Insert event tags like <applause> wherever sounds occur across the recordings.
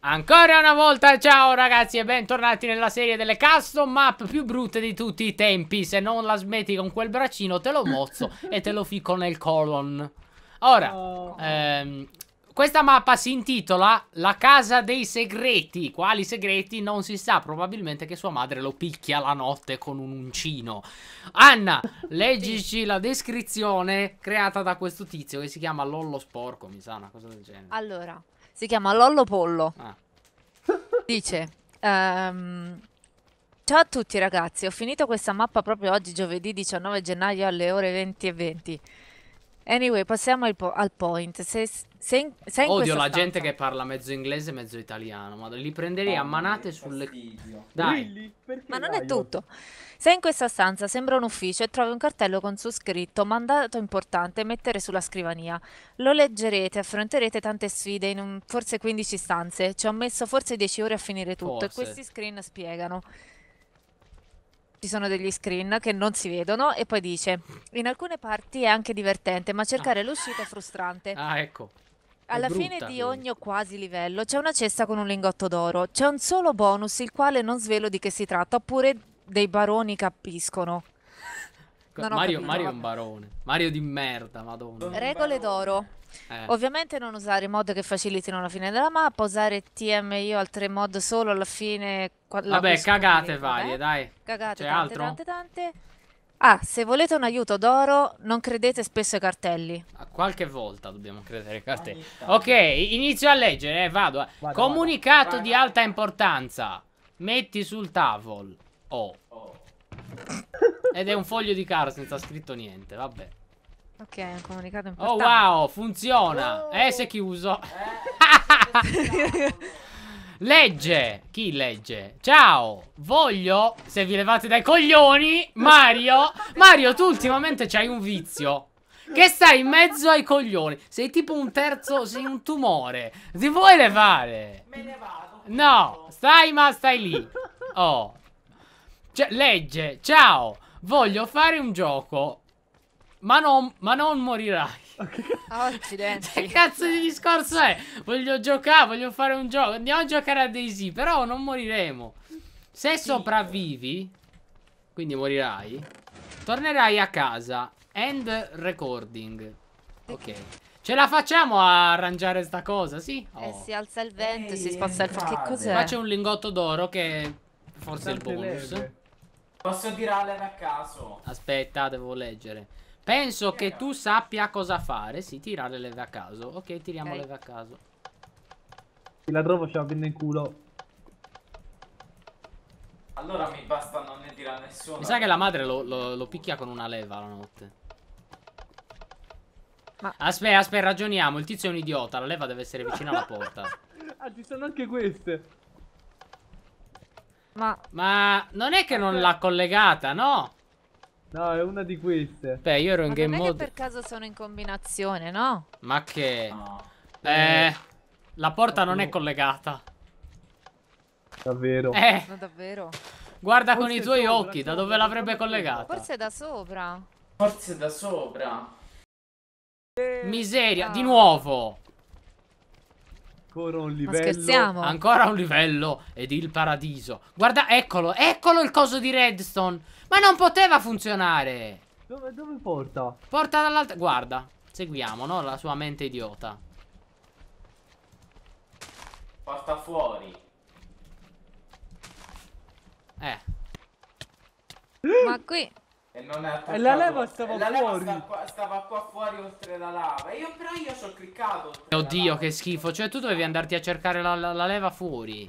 Ancora una volta ciao ragazzi e bentornati nella serie delle custom map più brutte di tutti i tempi Se non la smetti con quel braccino te lo mozzo <laughs> e te lo fico nel colon Ora, oh. ehm, questa mappa si intitola La casa dei segreti Quali segreti non si sa, probabilmente che sua madre lo picchia la notte con un uncino Anna, <laughs> leggici la descrizione creata da questo tizio che si chiama Lollo Sporco, mi sa, una cosa del genere Allora si chiama Lollo Pollo. Ah. Dice... Um, Ciao a tutti ragazzi, ho finito questa mappa proprio oggi giovedì 19 gennaio alle ore 20 e 20. Anyway, passiamo al, po al point. Se, se in, se in Odio la stanza... gente che parla mezzo inglese e mezzo italiano, ma li prenderei oh, a manate sulle... Fastidio. Dai. Really? Ma non è tutto. Io? Sei in questa stanza, sembra un ufficio e trovi un cartello con su scritto mandato importante mettere sulla scrivania. Lo leggerete, affronterete tante sfide in un, forse 15 stanze. Ci ho messo forse 10 ore a finire tutto forse. e questi screen spiegano ci sono degli screen che non si vedono e poi dice in alcune parti è anche divertente ma cercare ah. l'uscita è frustrante ah ecco alla brutta, fine di ogni o quasi livello c'è una cesta con un lingotto d'oro c'è un solo bonus il quale non svelo di che si tratta oppure dei baroni capiscono. Mario, Mario, è un barone. Mario di merda, madonna. Regole d'oro. Eh. Ovviamente non usare mod che facilitino la fine della mappa, usare TMI o altre mod solo alla fine... Vabbè, cagate varie, varie, dai. Cagate tante, altro? tante, tante. Ah, se volete un aiuto d'oro, non credete spesso ai cartelli. A qualche volta dobbiamo credere ai cartelli. Ok, inizio a leggere, eh, vado. Eh. vado Comunicato vado. di alta importanza. Metti sul tavolo. Oh. Ed è un foglio di carta senza scritto niente, vabbè. Ok, un comunicato oh, importante. Oh wow, funziona. Oh. Eh, si è chiuso. Eh, eh, <laughs> legge. Chi legge? Ciao, voglio, se vi levate dai coglioni, Mario. Mario, tu ultimamente c'hai un vizio. Che stai in mezzo ai coglioni. Sei tipo un terzo, sei un tumore. Ti vuoi levare? Me ne vado. No, stai ma stai lì. Oh, cioè, legge, ciao, voglio fare un gioco, ma non, ma non morirai. <laughs> Ah, accidenti. che cazzo di discorso è? Voglio giocare, voglio fare un gioco, andiamo a giocare a Daisy, però non moriremo. Se sopravvivi, quindi morirai, tornerai a casa. End recording. Ok. Ce la facciamo a arrangiare sta cosa, sì? Eh, oh. Eh, si alza il vento, Ehi, si sposta il... Che cos'è? Qua c'è un lingotto d'oro che... Forse il bonus. Leve. Posso tirare a caso? Aspetta, devo leggere. Penso che tu sappia cosa fare. Sì, tirare leve a caso. Ok, tiriamo okay. leve a caso. Se la trovo ce la prendo in culo. Allora mi basta non ne tira nessuno. Mi sa che la madre lo, lo, lo picchia con una leva la notte. Ma... Aspetta, aspetta, ragioniamo. Il tizio è un idiota. La leva deve essere vicino alla porta. <laughs> ah, ci sono anche queste. Ma... Ma non è che non l'ha collegata, no? No, è una di queste. Beh, io ero in Ma game mode. Ma per caso sono in combinazione, no? Ma che... No. Eh... eh. La porta non è collegata. Davvero? Eh. No, davvero? Guarda Forse con i tuoi sopra, occhi, da dove l'avrebbe collegata? Forse da sopra. Forse da sopra. Miseria, ah. di nuovo ancora un livello. Ma scherziamo. Ancora un livello ed il paradiso. Guarda, eccolo, eccolo il coso di redstone. Ma non poteva funzionare. Dove, dove porta? Porta dall'altra. Guarda, seguiamo, no? La sua mente idiota. Porta fuori. Eh. Ma qui e non è attaccato. E la leva stava la leva fuori. Stava qua, stava qua fuori oltre la lava. Io però io ci ho cliccato. Oddio, che schifo. Cioè, tu dovevi andarti a cercare la, la, la leva fuori.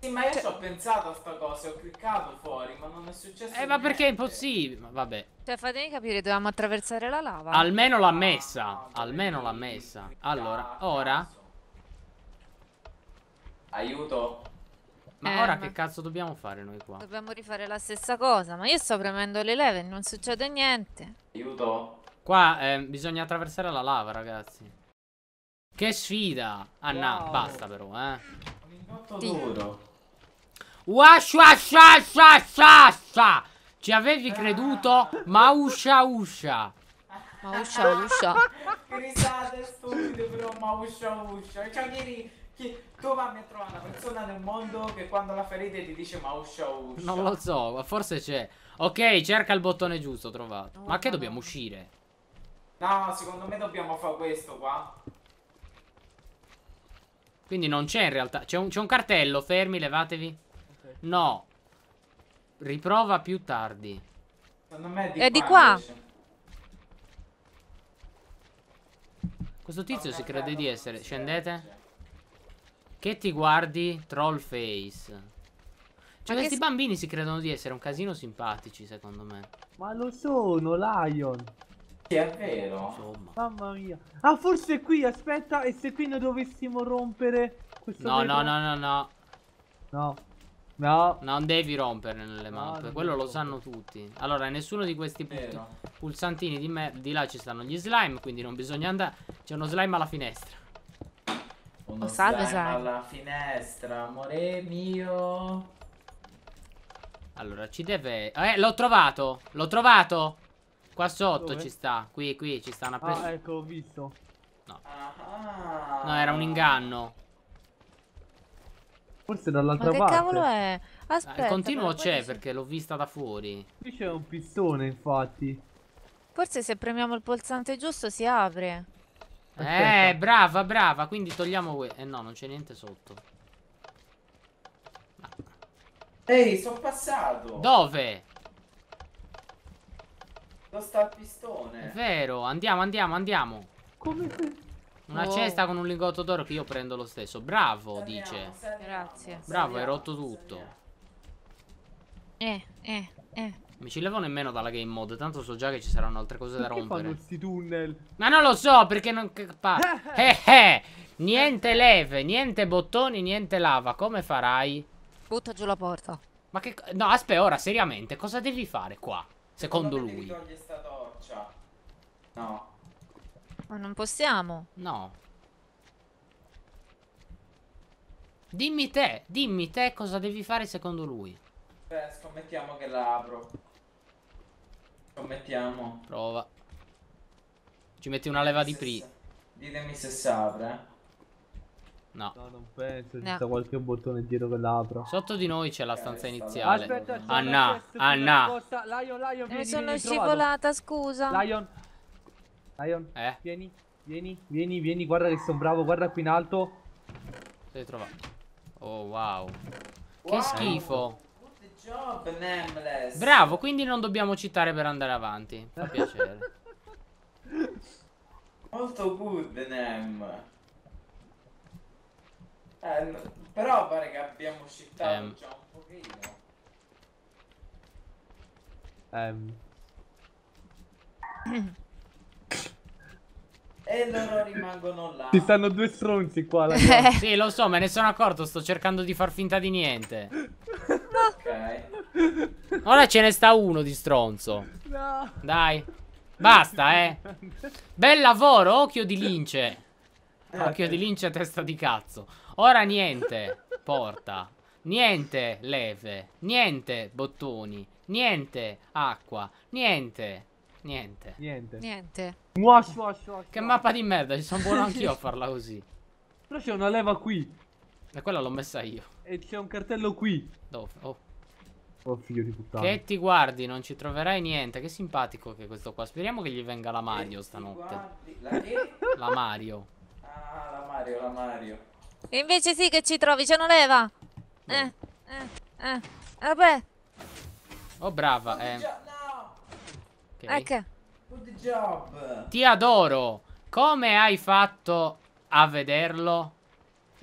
Sì, ma io cioè ci ho pensato a sta cosa, ho cliccato fuori, ma non è successo. Eh, niente. ma perché è impossibile? Ma vabbè. Cioè, fatemi capire, dovevamo attraversare la lava. Almeno l'ha messa. Ah, Almeno l'ha messa. Allora, ora. Aiuto. Ma eh, ora ma... che cazzo dobbiamo fare noi qua? Dobbiamo rifare la stessa cosa, ma io sto premendo le leve e non succede niente. Aiuto. Qua eh, bisogna attraversare la lava, ragazzi. Che sfida! Ah wow. no, basta però, eh. Molto duro. Washa, sha, sha, sha, sha. Ci avevi creduto? Ma uscia, uscia. Ma uscia, uscia. <laughs> Risate stupide però, ma uscia, uscia. Ciao, Chiri. Chi, tu vai a trovare una persona nel mondo che quando la ferite ti dice ma uscia oh, uscia. Oh, non lo so, ma forse c'è. Ok, cerca il bottone giusto, trovato. ma che dobbiamo uscire? No, secondo me dobbiamo fare questo qua. Quindi non c'è in realtà. C'è un, un, cartello, fermi, levatevi. Okay. No. Riprova più tardi. Secondo me è di è qua. Di qua. Invece. Questo tizio si crede di essere. Scendete. Che ti guardi? Troll face. Cioè, Ma questi bambini si credono di essere un casino simpatici, secondo me. Ma lo sono, Lion. Sì, è vero. Insomma. Mamma mia. Ah, forse è qui, aspetta. E se qui noi dovessimo rompere questo... No, no, no, no, no. No. No. Non devi rompere nelle no, mappe. Quello lo sanno tutti. Allora, nessuno di questi pulsantini di, me di là ci stanno gli slime, quindi non bisogna andare. C'è uno slime alla finestra. Uno salve, slime alla finestra, amore mio. Allora, ci deve... Eh, l'ho trovato! L'ho trovato! Qua sotto Dove? ci sta. Qui, qui, ci sta una persona. Ah, ecco, ho visto. No. Ah. No, era un inganno. Forse dall'altra parte. Ma che cavolo è? Ah, Aspetta. Il continuo c'è perché l'ho vista da fuori. Qui c'è un pistone, infatti. Forse se premiamo il pulsante giusto si apre. Aspetta. Eh, brava, brava. Quindi togliamo... Eh no, non c'è niente sotto. No. Ehi, sono passato. Dove? Lo sta al pistone. È vero, andiamo, andiamo, andiamo. Come... Una oh. cesta con un lingotto d'oro che io prendo lo stesso. Bravo, saliamo, dice. Saliamo, Grazie. Bravo, saliamo, hai rotto tutto. Eh, eh, eh. Mi ci levo nemmeno dalla game mode, tanto so già che ci saranno altre cose perché da rompere. Perché questi tunnel? Ma non lo so, perché non... <laughs> eh, eh. Niente leve, niente bottoni, niente lava. Come farai? Butta giù la porta. Ma che... No, aspetta, ora, seriamente, cosa devi fare qua? Secondo Come lui. Devi sta torcia. No. Ma non possiamo. No. Dimmi te, dimmi te cosa devi fare secondo lui. Beh, scommettiamo che la apro. Scommettiamo. Prova. Ci metti una leva di pri. Ditemi se si apre. No. no, non penso, no. c'è qualche bottone dietro che l'apro. Sotto di noi c'è la stanza iniziale. Aspetta, Anna, Anna. Lion, Lion, vieni, Mi eh, sono scivolata, scusa. Lion. Lion, eh. vieni, vieni, vieni, vieni, guarda che sono bravo, guarda qui in alto. Sei trovato. Oh wow. Che wow. schifo. Shop Nameless. Bravo, quindi non dobbiamo citare per andare avanti. Fa <laughs> piacere. Molto good, Nem. Eh, però pare che abbiamo citato um. già un pochino. Um. E loro rimangono là. Ci stanno due stronzi qua. <laughs> sì, lo so, me ne sono accorto. Sto cercando di far finta di niente. Ora ce ne sta uno di stronzo. No. Dai. Basta, eh. Bel lavoro, occhio di lince. Eh. Occhio di lince a testa di cazzo. Ora niente. Porta. Niente leve. Niente bottoni. Niente acqua. Niente. Niente. Niente. Niente. Wash, wash, wash, che mappa di merda, ci sono buono <laughs> anch'io a farla così. Però c'è una leva qui. E quella l'ho messa io. E c'è un cartello qui. Dove? Oh. Oh figlio di puttana. Che ti guardi, non ci troverai niente. Che simpatico che è questo qua. Speriamo che gli venga la Mario stanotte. La, <laughs> la Mario. Ah, la Mario, la Mario. E invece sì che ci trovi, c'è una leva. Mm. Eh, eh, eh. Vabbè. Oh brava, eh. Okay. Ecco. Good job. Ti adoro. Come hai fatto a vederlo?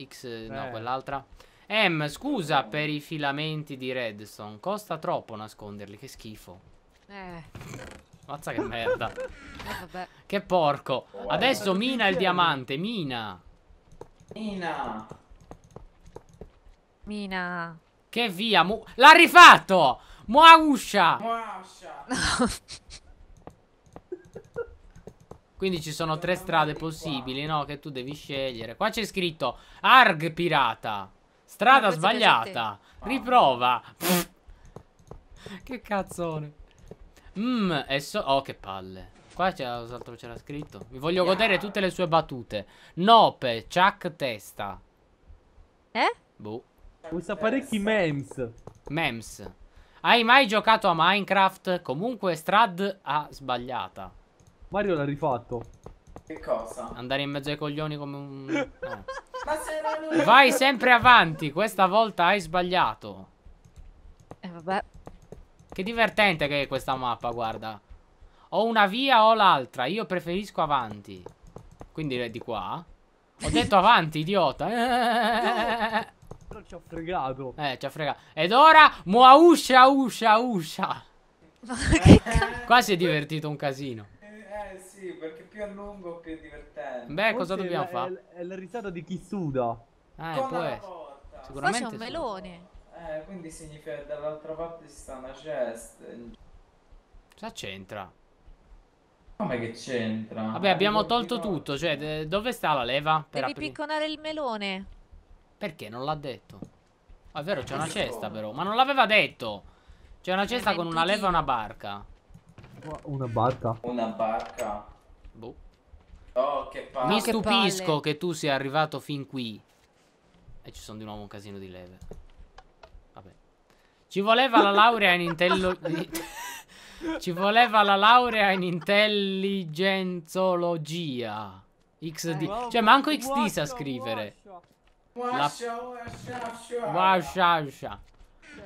X, Beh. no, eh. quell'altra. Em, scusa per i filamenti di redstone. Costa troppo nasconderli, che schifo. Eh. Mazza che merda. <laughs> Eh, che porco. Wow. Adesso mina il diamante, mina. Mina. Mina. Che via, l'ha rifatto! Muauscia! uscia! <laughs> Quindi ci sono tre strade possibili, no? Che tu devi scegliere. Qua c'è scritto Arg pirata. Strada ah, sbagliata. Riprova. <laughs> Che cazzone. Mmm, e so... Oh, che palle. Qua cos'altro c'era scritto. Vi voglio yeah. godere tutte le sue battute. Nope, Chuck Testa. Eh? Boh. Vuoi sapere chi Mems? Mems. Hai mai giocato a Minecraft? Comunque Strad ha sbagliata. Mario l'ha rifatto. Che cosa? Andare in mezzo ai coglioni come un... No. <laughs> Ma se lui... Vai sempre avanti, questa volta hai sbagliato. E eh, vabbè. Che divertente che è questa mappa, guarda. O una via o l'altra, io preferisco avanti. Quindi di qua. Ho detto avanti, idiota. Però ci ha fregato. Eh, ci ha fregato. Ed ora, mua uscia, uscia, uscia. Qua si è divertito un casino. Eh, eh sì più a lungo più divertente. Beh, Forse cosa dobbiamo fare? È, la risata di chi suda. Eh, ah, Con può essere. Sicuramente. Poi c'è un melone. Eh, quindi significa che dall'altra parte ci sta una cesta. Cosa c'entra? Come che c'entra? Vabbè, abbiamo tolto tutto. Cioè, dove sta la leva? Per Devi aprire? picconare il melone. Perché non l'ha detto? Ah, è vero, c'è una cesta però. Ma non l'aveva detto. C'è una cesta con una leva e una barca. Una barca? Una barca. Boh. Oh, che palle. Mi che stupisco palle. che tu sia arrivato fin qui. E ci sono di nuovo un casino di leve. Vabbè. Ci voleva la laurea in intello... <laughs> Ci voleva la laurea in intelligenzologia. XD. Eh, oh, cioè, manco XD sa scrivere. La...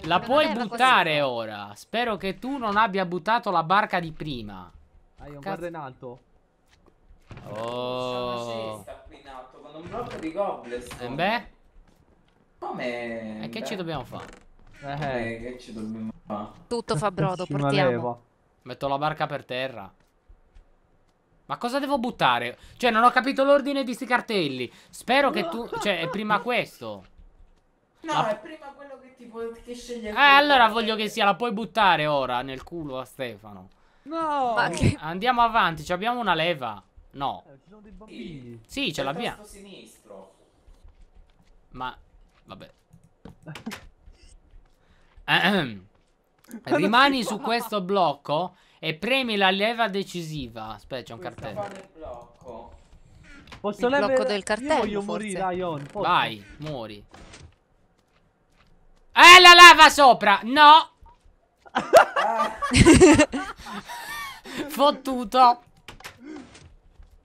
La puoi buttare ora. Spero che tu non abbia buttato la barca di prima. Hai un guarda in alto. Oh. C'è un blocco di cobblestone. E beh? Come? E che ci dobbiamo fare? Eh, eh, che ci dobbiamo fare? Tutto fa brodo, portiamo. Metto la barca per terra. Ma cosa devo buttare? Cioè, non ho capito l'ordine di sti cartelli. Spero che tu... Cioè, è prima questo. No, Ma... Ah. è prima quello che ti puoi... che scegli. Eh, allora voglio che sia. La puoi buttare ora nel culo a Stefano. No. Che... Andiamo avanti, abbiamo una leva. No. Eh, ci sono dei bambini. Eh, sì, ce l'abbiamo. sinistro. Ma vabbè. <laughs> Rimani su questo blocco e premi la leva decisiva. Aspetta, c'è un Questa cartello. Posso il lever... blocco del cartello? Io voglio morire, Ion. Vai, muori. Eh, la lava sopra! No! <laughs> Fottuto!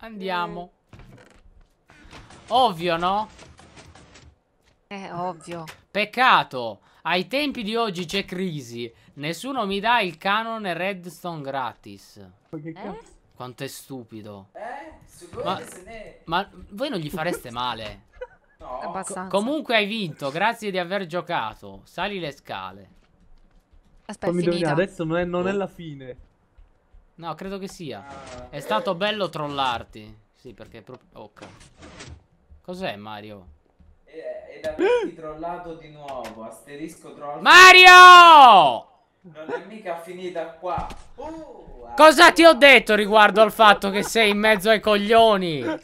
Andiamo. Eh. Ovvio, no? È eh, ovvio. Peccato. Ai tempi di oggi c'è crisi. Nessuno mi dà il canone redstone gratis. Eh? Quanto è stupido. Eh? Ma, ma voi non gli fareste <laughs> male. no. Abbastanza. Comunque hai vinto. Grazie di aver giocato. Sali le scale. Aspetta, è finita. Adesso non è, non è la fine. No, credo che sia. È stato bello trollarti. Sì, perché è proprio... Oh, Cos'è Mario? Ed averti eh! trollato di nuovo. Asterisco troll. Mario! Non è mica finita qua. Uh, ah. Cosa ti ho detto riguardo al fatto che sei in mezzo ai coglioni? Oh.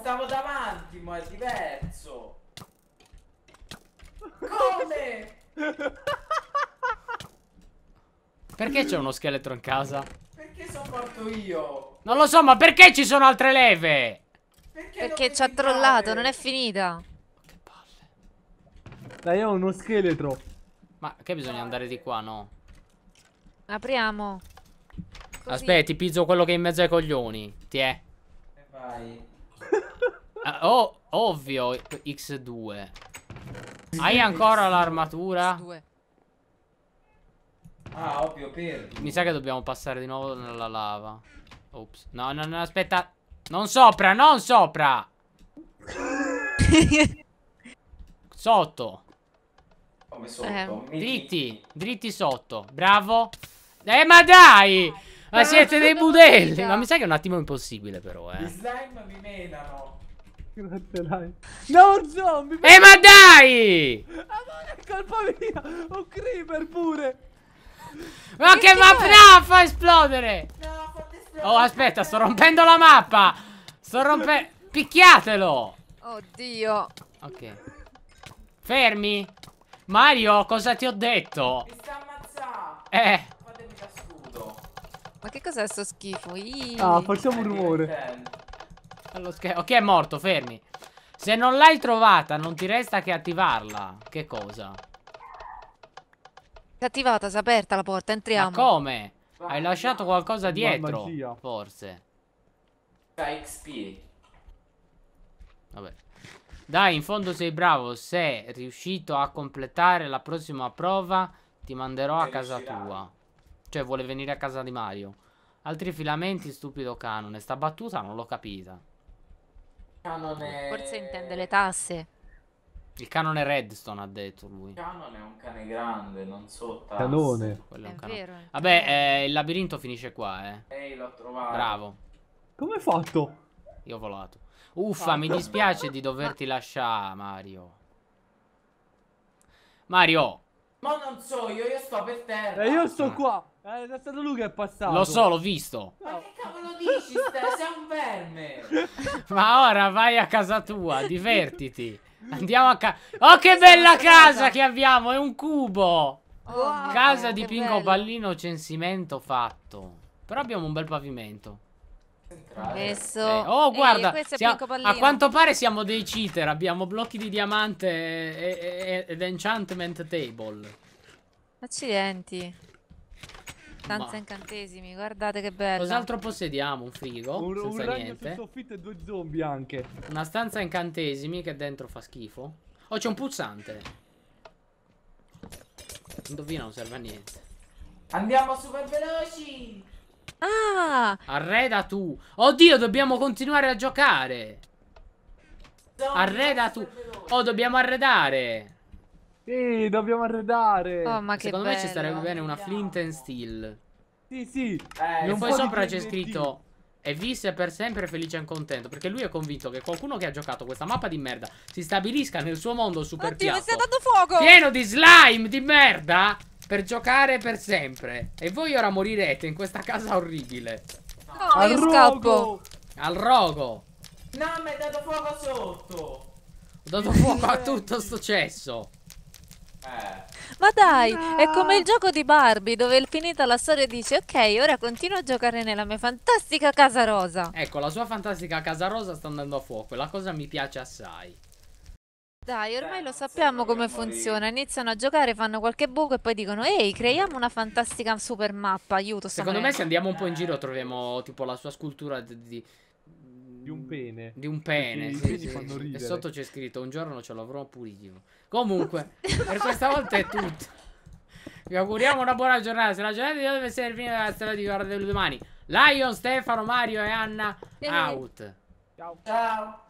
Stavo davanti, ma è diverso. Come? Perché c'è uno scheletro in casa? Perché sono io? Non lo so, ma perché ci sono altre leve? Perché, perché ci ha trollato, non è finita. Che palle. Dai, ho uno scheletro. Ma che bisogna andare di qua, no? Apriamo. Così. Aspetti, pizzo quello che è in mezzo ai coglioni. Ti è. vai. Uh, <laughs> oh, ovvio, X2. Hai ancora l'armatura? X2. Ah, ovvio, perdi. Mi sa che dobbiamo passare di nuovo nella lava. Ops. No, no, no, aspetta. Non sopra, non sopra. <laughs> sotto. Come sotto? Eh. Dritti, dritti sotto. Bravo. Eh, ma dai! Ma siete dei budelli! Ma mi sa che è un attimo impossibile però, eh. Gli slime mi menano. Grazie, dai. No, zombie! Eh, ma dai! è colpa mia! Ho creeper pure! Ma che, che mappa fa esplodere? No, Oh, aspetta, sto rompendo la mappa. Sto rompendo... Picchiatelo. Oddio. Ok. Fermi. Mario, cosa ti ho detto? Mi sta ammazzando. Eh. Ma che cos'è sto schifo? Iii. Ah, facciamo un rumore. Ok, è morto, fermi. Se non l'hai trovata, non ti resta che attivarla. Che cosa? attivata, si è aperta la porta, entriamo. Ma come? Hai ah, lasciato qualcosa dietro, magia. forse. Cioè, XP. Vabbè. Dai, in fondo sei bravo. Se riuscito a completare la prossima prova, ti manderò a casa tua. Cioè, vuole venire a casa di Mario. Altri filamenti, stupido canone. Sta battuta non l'ho capita. Canone. Forse intende le tasse. Il canone Redstone ha detto lui. Il canone è un cane grande, non so. Tasse. Canone. Quello è, è canone. Vero, Vabbè, eh, il labirinto finisce qua, eh. Ehi, l'ho trovato. Bravo. Come hai fatto? Io ho volato. Uffa, fatto. mi dispiace di doverti lasciare, Mario. Mario. Ma non so, io, io sto per terra. E eh, io sto ecco. qua. Eh, è stato lui che è passato. Lo so, l'ho visto. Ma che cavolo dici, Sei un verme. <laughs> Ma ora vai a casa tua, divertiti. Andiamo a casa. Oh, che bella casa che abbiamo! È un cubo! Wow, oh, casa di Pinco bello. Pallino, censimento fatto. Però abbiamo un bel pavimento. Adesso... Eh, oh, eh, guarda, eh, siamo, a quanto pare siamo dei cheater. Abbiamo blocchi di diamante ed enchantment table. Accidenti. Stanza Ma... incantesimi, guardate che bello. Cos'altro possediamo? Un frigo, un, senza un niente. Un soffitto e due zombie anche. Una stanza incantesimi che dentro fa schifo. Oh, c'è un pulsante. Indovina, non serve a niente. Andiamo super veloci! Ah! Arreda tu! Oddio, dobbiamo continuare a giocare! Arreda tu! Oh, dobbiamo arredare! Sì, dobbiamo arredare. Oh, ma che Secondo bello. me ci sarebbe bene una flint and steel. Sì, sì. Eh, e poi sopra c'è scritto e visse per sempre felice e contento. Perché lui è convinto che qualcuno che ha giocato questa mappa di merda si stabilisca nel suo mondo super Oddio, mi stai dando fuoco! Pieno di slime di merda! Per giocare per sempre. E voi ora morirete in questa casa orribile. No, Al rogo. scappo. Al rogo. No, mi hai dato fuoco sotto. Ho dato fuoco a tutto sto cesso. Ma dai, no. è come il gioco di Barbie dove il finita la storia dice ok, ora continuo a giocare nella mia fantastica casa rosa. Ecco, la sua fantastica casa rosa sta andando a fuoco e la cosa mi piace assai. Dai, ormai lo sappiamo come funziona. Iniziano a giocare, fanno qualche buco e poi dicono Ehi, creiamo una fantastica super mappa, aiuto. Secondo me, me se andiamo un po' in giro troviamo tipo la sua scultura di di un pene. Di un pene, sì, sì, fanno E sotto c'è scritto, un giorno ce l'avrò pulito. Comunque, per questa volta è tutto. Vi auguriamo una buona giornata. Se la giornata di oggi deve essere finita, della strada di guarda del domani. Lion, Stefano, Mario e Anna, out. Ciao. Ciao.